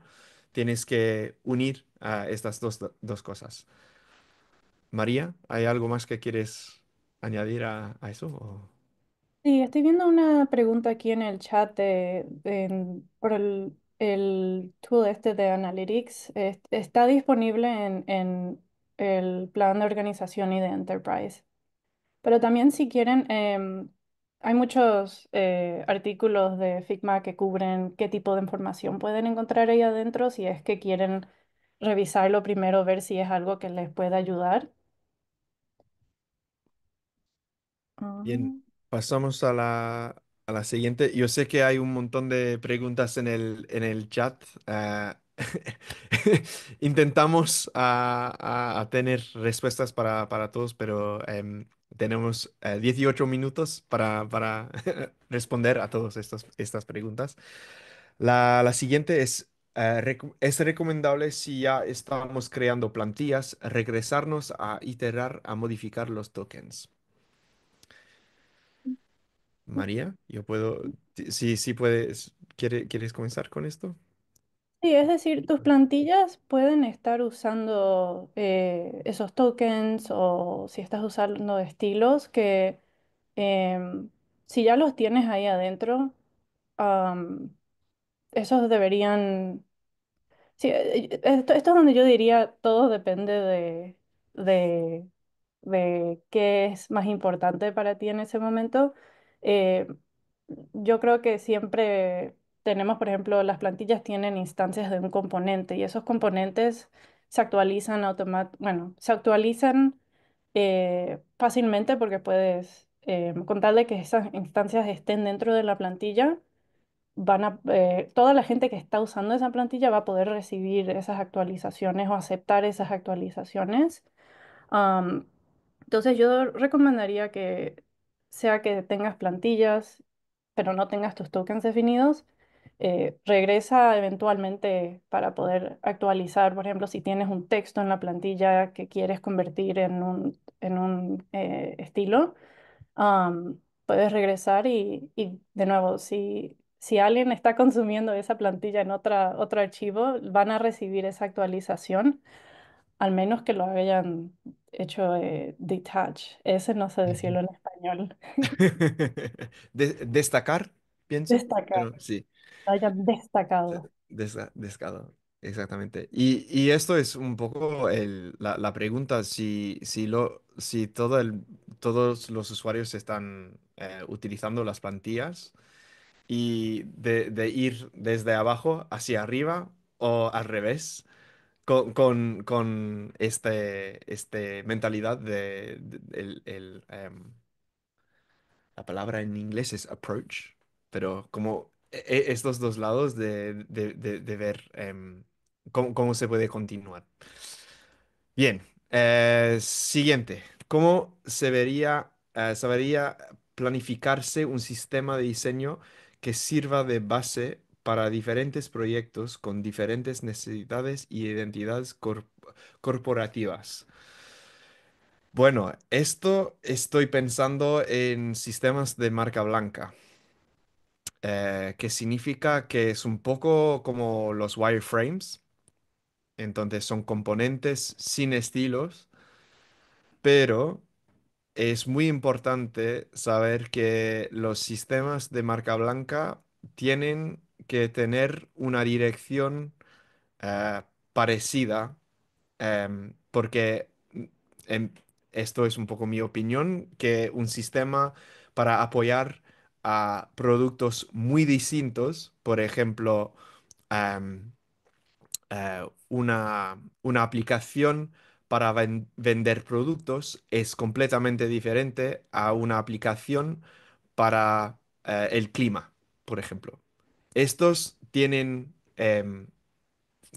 tienes que unir estas dos, cosas. María, ¿hay algo más que quieres añadir a, eso? Sí, estoy viendo una pregunta aquí en el chat por el, el, tool este de Analytics. ¿Está disponible en el plan de organización y de enterprise. Pero también si quieren, em, hay muchos eh, artículos de Figma que cubren qué tipo de información pueden encontrar ahí adentro, si es que quieren revisarlo primero, ver si es algo que les puede ayudar. Bien, pasamos a la, a la siguiente. Yo sé que hay un montón de preguntas en el, en el chat. Ah, intentamos ah, ah, a, tener respuestas para, todos, pero em, tenemos 18 eh, minutos para, responder a todas estas, preguntas. La, siguiente es, eh, ¿es recomendable si ya estábamos creando plantillas regresarnos a iterar, a modificar los tokens? María, yo puedo, Sí, sí puedes, ¿quieres comenzar con esto? Sí, es decir, tus plantillas pueden estar usando eh, esos tokens o si estás usando estilos que em, si ya los tienes ahí adentro, esos deberían... Eh, eh, esto, es donde yo diría todo depende de, qué es más importante para ti en ese momento. yo creo que siempre tenemos, por ejemplo, las plantillas tienen instancias de un componente y esos componentes se actualizan automáticamente, bueno, se actualizan eh, fácilmente porque puedes, eh, con de que esas instancias estén dentro de la plantilla, van a, eh, toda la gente que está usando esa plantilla va a poder recibir esas actualizaciones o aceptar esas actualizaciones. entonces yo recomendaría que sea que tengas plantillas, pero no tengas tus tokens definidos, eh, regresa eventualmente para poder actualizar, por ejemplo, si tienes un texto en la plantilla que quieres convertir en un, en un eh, estilo, puedes regresar y, de nuevo, si, si alguien está consumiendo esa plantilla en otra, otro archivo, van a recibir esa actualización, al menos que lo hayan hecho eh, detach. Ese no se decirlo en español. ¿Destacar? Destacado. destacado. Eh, exactamente. Y, esto es un poco la, pregunta, si, si, lo, si todo el, todos los usuarios están eh, utilizando las plantillas y de, ir desde abajo hacia arriba o al revés con, con, este, este mentalidad de, em, la palabra en inglés es approach pero como e-, e-, estos dos lados de, ver em, cómo, se puede continuar. Bien, eh, siguiente. ¿Cómo eh, se vería, planificarse un sistema de diseño que sirva de base para diferentes proyectos con diferentes necesidades y identidades corporativas? Bueno, esto estoy pensando en sistemas de marca blanca. Eh, que significa que es un poco como los wireframes. Entonces son componentes sin estilos, pero es muy importante saber que los sistemas de marca blanca tienen que tener una dirección eh, parecida, em, porque mm, em, esto es un poco mi opinión, que un sistema para apoyar a productos muy distintos, por ejemplo, eh, una, una, aplicación para vender productos es completamente diferente a una aplicación para eh, el clima, por ejemplo. Estos tienen em,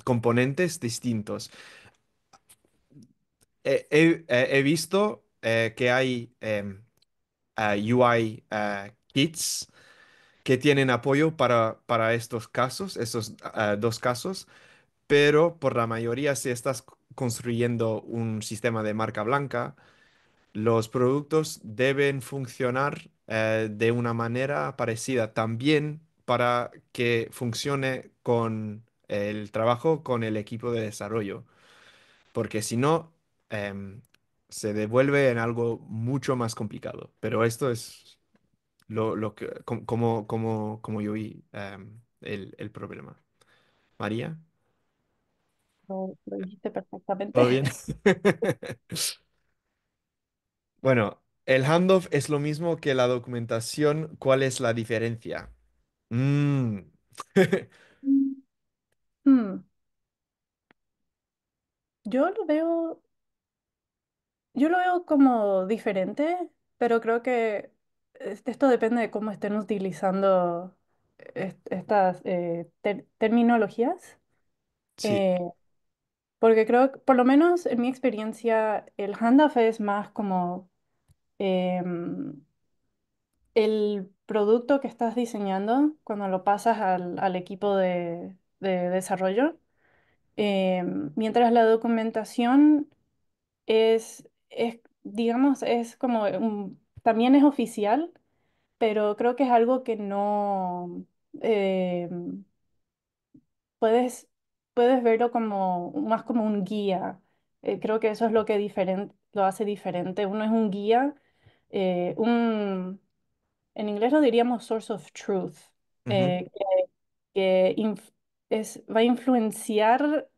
componentes distintos. He, visto eh, que hay em, UI kits que tienen apoyo para, para estos casos, estos ah, dos casos, pero por la mayoría si estás construyendo un sistema de marca blanca, los productos deben funcionar eh, de una manera parecida también para que funcione con el trabajo con el equipo de desarrollo, porque si no, em, se devuelve en algo mucho más complicado, pero esto es lo, lo que, como, como, como- yo vi em, el, problema. María, Lo, eh, dijiste perfectamente. ¿todo bien? Bueno, el handoff es lo mismo que la documentación. ¿Cuál es la diferencia? Mm. Mm. Hmm. Yo lo veo, yo lo veo como diferente, pero creo que esto depende de cómo estén utilizando estas eh, terminologías, eh, porque creo por lo menos en mi experiencia, el handoff es más como em, el producto que estás diseñando cuando lo pasas al, equipo de, desarrollo, em, mientras la documentación es, es, digamos, es como un también es oficial, pero creo que es algo que no em, puedes, puedes verlo como más como un guía. Eh, creo que eso es lo que lo hace diferente. Uno es un guía, eh, un, en inglés lo diríamos source of truth, eh, que, va a influenciar,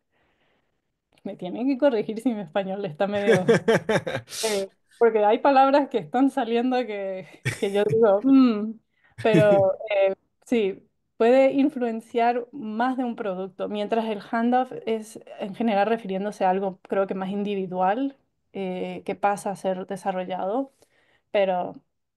me tienen que corregir si mi español está medio... porque hay palabras que están saliendo que, que yo digo, mm", pero eh, sí, puede influenciar más de un producto, mientras el handoff es en general refiriéndose a algo creo que más individual eh, que pasa a ser desarrollado, pero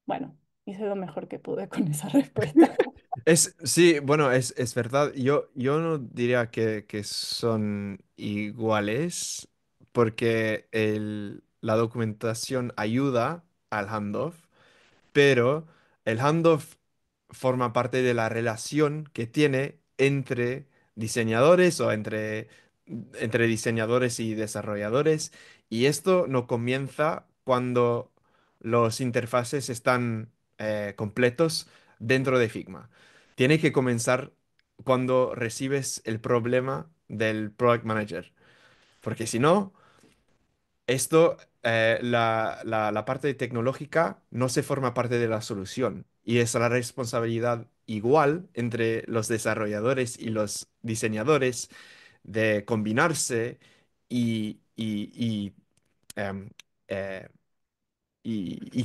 bueno, hice lo mejor que pude con esa respuesta. Es, sí, bueno, es, es verdad. Yo, yo no diría que, que son iguales, porque el, la documentación ayuda al handoff, pero el handoff forma parte de la relación que tiene entre diseñadores o entre, entre diseñadores y desarrolladores. Y esto no comienza cuando los interfaces están eh, completos dentro de Figma. Tiene que comenzar cuando recibes el problema del product manager. Porque si no, esto eh, la, parte tecnológica no se forma parte de la solución y es la responsabilidad igual entre los desarrolladores y los diseñadores de combinarse y, y, em, eh,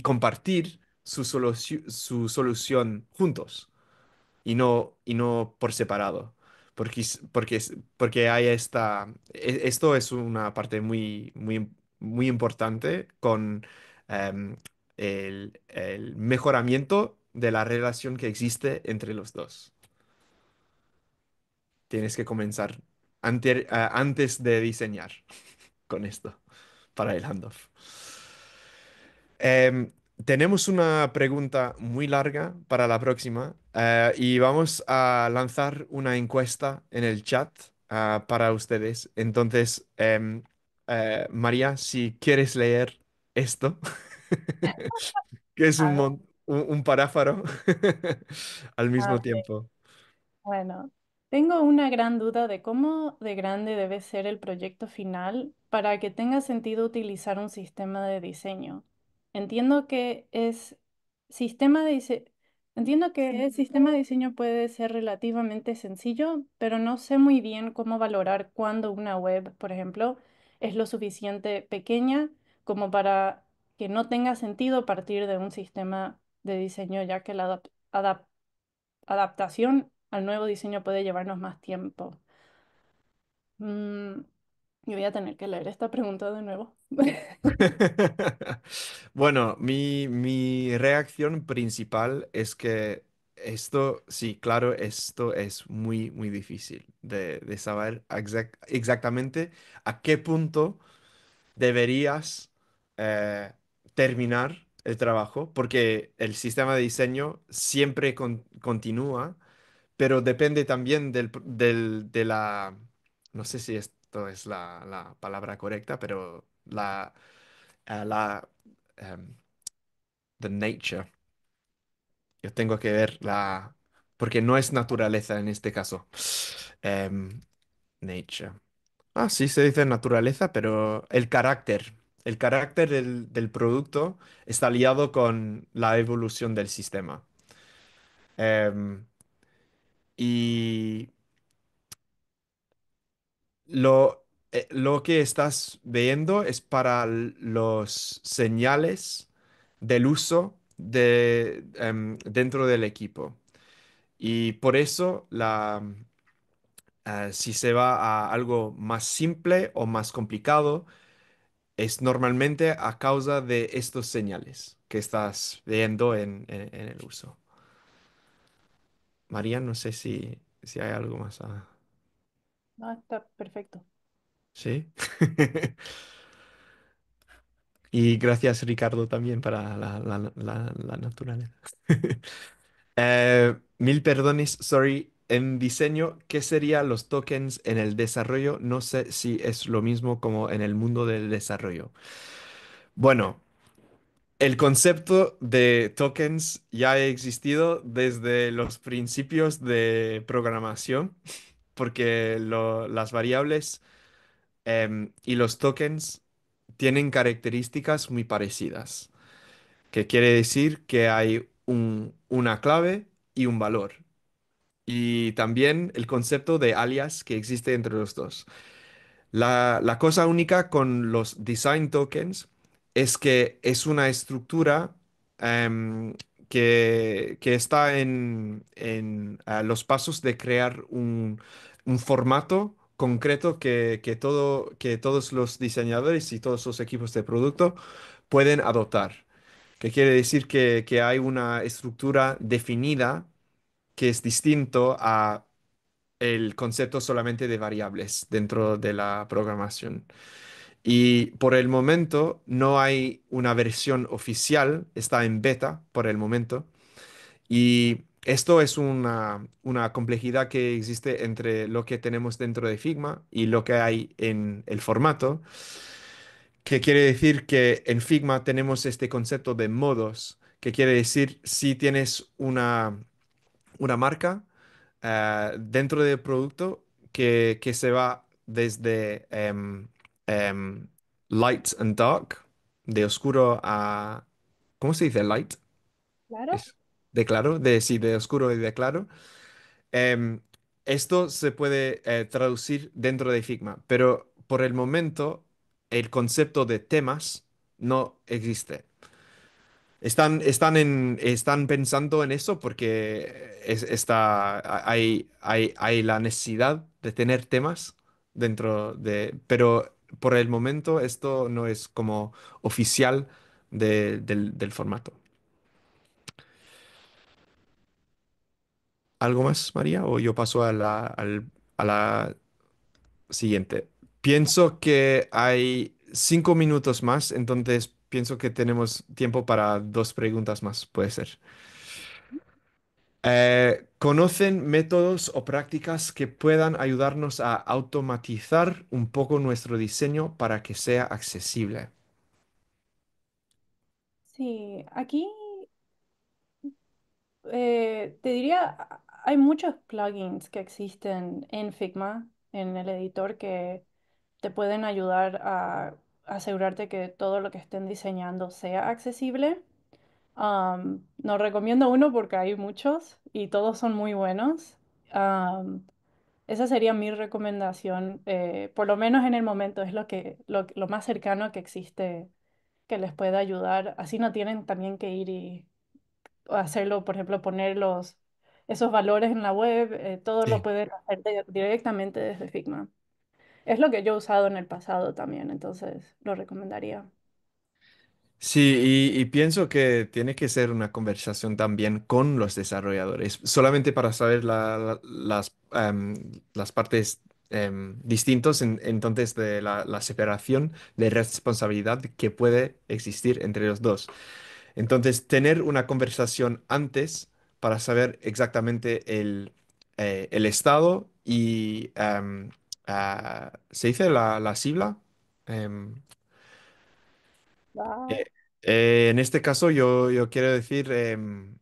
compartir su, su, solución juntos y no, y no por separado. Porque, porque, porque hay esta, e-, esto es una parte muy, muy muy importante con em, el, mejoramiento de la relación que existe entre los dos. Tienes que comenzar antes de diseñar con esto para el handoff. Em, tenemos una pregunta muy larga para la próxima eh, y vamos a lanzar una encuesta en el chat ah, para ustedes. Entonces, em, eh, María, si quieres leer esto, que es un, un, al ah, mismo tiempo. Bueno, tengo una gran duda de cómo de grande debe ser el proyecto final para que tenga sentido utilizar un sistema de diseño. Entiendo que es sistema de diseño. Entiendo que el sistema de diseño puede ser relativamente sencillo, pero no sé muy bien cómo valorar cuándo una web, por ejemplo, es lo suficiente pequeña como para que no tenga sentido partir de un sistema de diseño, ya que la adaptación al nuevo diseño puede llevarnos más tiempo. Mm, yo voy a tener que leer esta pregunta de nuevo. bueno, mi, mi reacción principal es que esto, sí, claro, esto es muy, muy difícil de, de saber exact exactamente a qué punto deberías eh, terminar el trabajo, porque el sistema de diseño siempre con continúa, pero depende también del, del, de la, no sé si esto es la, la palabra correcta, pero la, eh, la, um, the nature yo tengo que ver la... Porque no es naturaleza en este caso. Em, nature. Ah, sí se dice naturaleza, pero el carácter. El carácter del, producto está liado con la evolución del sistema. Em, y eh, lo, que estás viendo es para los señales del uso de, em, dentro del equipo. Y por eso la, eh, si se va a algo más simple o más complicado, es normalmente a causa de estos señales que estás viendo en, el uso. María, no sé si, si hay algo más. No, está perfecto. Sí. Y gracias, Ricardo, también para la, naturaleza. Eh, mil perdones, sorry. En diseño, ¿qué serían los tokens en el desarrollo? No sé si es lo mismo como en el mundo del desarrollo. Bueno, el concepto de tokens ya ha existido desde los principios de programación, porque las variables em, y los tokens tienen características muy parecidas, que quiere decir que hay una clave y un valor. Y también el concepto de alias que existe entre los dos. La, cosa única con los design tokens es que es una estructura em, que, está en, ah, los pasos de crear un formato concreto que, todo, que todos los diseñadores y todos los equipos de producto pueden adoptar. Que quiere decir que, que hay una estructura definida que es distinto a el concepto solamente de variables dentro de la programación. Y por el momento no hay una versión oficial, está en beta por el momento. Y esto es una, complejidad que existe entre lo que tenemos dentro de Figma y lo que hay en el formato, que quiere decir que en Figma tenemos este concepto de modos, que quiere decir si tienes una, una marca eh, dentro del producto que, se va desde em, em, light and dark, de oscuro a... ¿Cómo se dice light? Claro de claro, de sí, de oscuro y de claro. Em, esto se puede eh, traducir dentro de Figma, pero por el momento el concepto de temas no existe. Están, están, en, están pensando en eso porque está, hay, hay, hay, la necesidad de tener temas dentro de... Pero por el momento esto no es como oficial del, del formato. ¿Algo más, María? ¿O yo paso a la, siguiente? Pienso que hay cinco minutos más, entonces pienso que tenemos tiempo para dos preguntas más, puede ser. Eh, ¿conocen métodos o prácticas que puedan ayudarnos a automatizar un poco nuestro diseño para que sea accesible? Sí, aquí eh, te diría hay muchos plugins que existen en Figma, en el editor, que te pueden ayudar a asegurarte que todo lo que estén diseñando sea accesible. no recomiendo uno porque hay muchos y todos son muy buenos. esa sería mi recomendación, eh, por lo menos en el momento, es lo que, lo más cercano que existe que les pueda ayudar. Así no tienen también que ir y hacerlo, por ejemplo, poner los esos valores en la web, eh, todo lo puedes hacer directamente desde Figma. Es lo que yo he usado en el pasado también, entonces lo recomendaría. Sí, y, pienso que tiene que ser una conversación también con los desarrolladores, solamente para saber em, las, partes em, distintas entonces de la, separación de responsabilidad que puede existir entre los dos. Entonces, tener una conversación antes para saber exactamente el, eh, estado y, em, ah, ¿se dice la, sigla? Em, eh, eh, en este caso yo, yo quiero decir, em,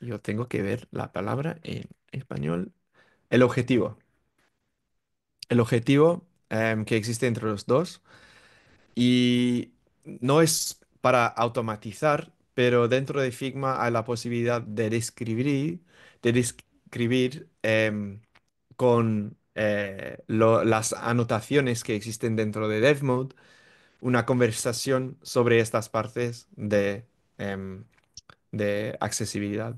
yo tengo que ver la palabra en español, el objetivo, el objetivo que existe entre los dos. Y no es para automatizar, pero dentro de Figma hay la posibilidad de describir, de describir em, con eh, las anotaciones que existen dentro de DevMode una conversación sobre estas partes de, em, de accesibilidad.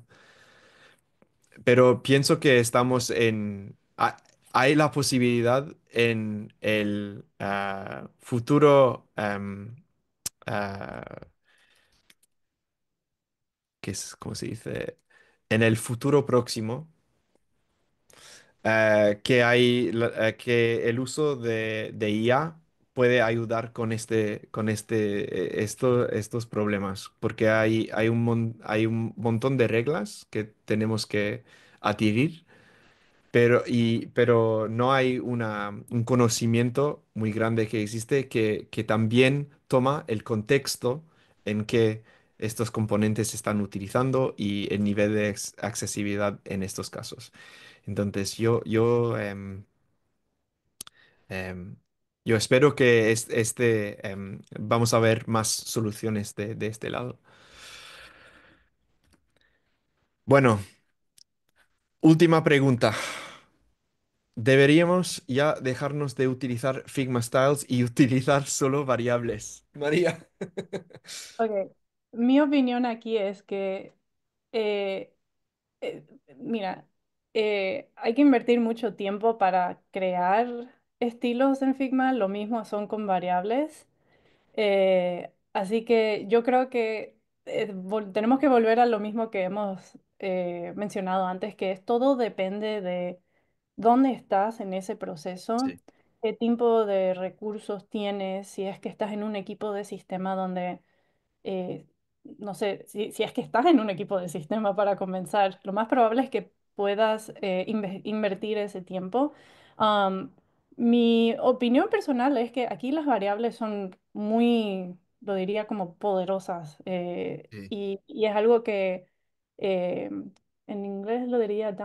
Pero pienso que estamos en... hay la posibilidad en el eh, futuro em, eh, que es, como se dice? En el futuro próximo, eh, que, hay, eh, que el uso de, IA puede ayudar con, este, con este, estos problemas, porque hay, hay un, hay un montón de reglas que tenemos que adquirir. Pero, y, pero no hay un conocimiento muy grande que existe que, que también toma el contexto en que estos componentes se están utilizando y el nivel de accesibilidad en estos casos. Entonces, yo, yo, em, em, yo espero que este, em, vamos a ver más soluciones de, de este lado. Bueno, última pregunta. Deberíamos ya dejarnos de utilizar Figma Styles y utilizar solo variables. María. Ok. Mi opinión aquí es que, eh, eh, mira, eh, hay que invertir mucho tiempo para crear estilos en Figma, lo mismo son con variables. así que yo creo que tenemos que volver a lo mismo que hemos mencionado antes, que es todo depende de dónde estás en ese proceso, qué tipo de recursos tienes, si es que estás en un equipo de sistema donde no sé, si, es que estás en un equipo de sistema para comenzar, lo más probable es que puedas eh, invertir ese tiempo. mi opinión personal es que aquí las variables son muy, lo diría como poderosas eh, y, es algo que eh, en inglés lo diría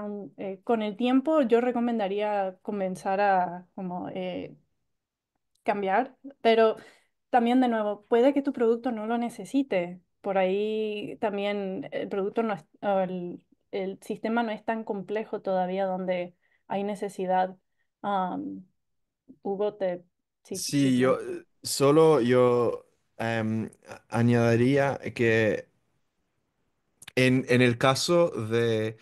con el tiempo yo recomendaría comenzar a como cambiar, pero también de nuevo, puede que tu producto no lo necesite por ahí también el producto no el, sistema no es tan complejo todavía donde hay necesidad. Hugo, te... sí, yo eh, solo yo em, añadiría que en, el caso de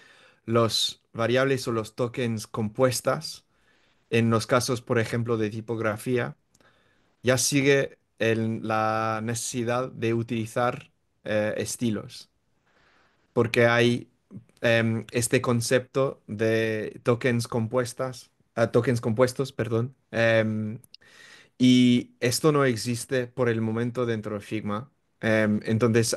los variables o los tokens compuestas, en los casos, por ejemplo, de tipografía, ya sigue la necesidad de utilizar eh, estilos, porque hay em, este concepto de tokens compuestas, ah, tokens compuestos, perdón, em, y esto no existe por el momento dentro de Figma. Em, entonces,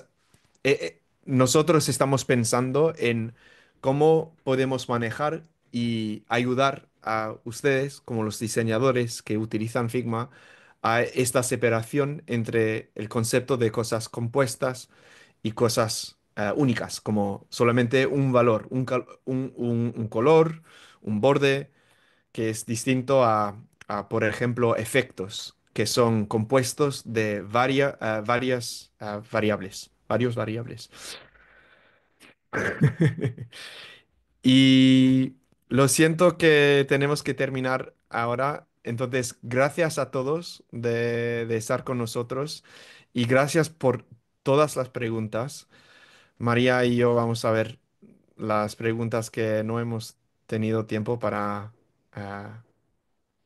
e, e, nosotros estamos pensando en cómo podemos manejar y ayudar a ustedes, como los diseñadores que utilizan Figma, a esta separación entre el concepto de cosas compuestas y cosas eh, únicas, como solamente un valor, un, color, un borde, que es distinto a, por ejemplo, efectos, que son compuestos de eh, varias eh, variables, varios variables. y lo siento que tenemos que terminar ahora entonces, gracias a todos de, estar con nosotros y gracias por todas las preguntas. María y yo vamos a ver las preguntas que no hemos tenido tiempo para eh,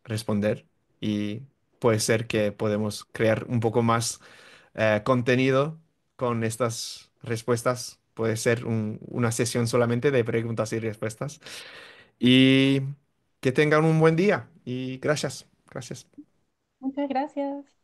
responder y puede ser que podemos crear un poco más eh, contenido con estas respuestas. Puede ser una sesión solamente de preguntas y respuestas. Y que tengan un buen día y gracias, gracias. Muchas gracias.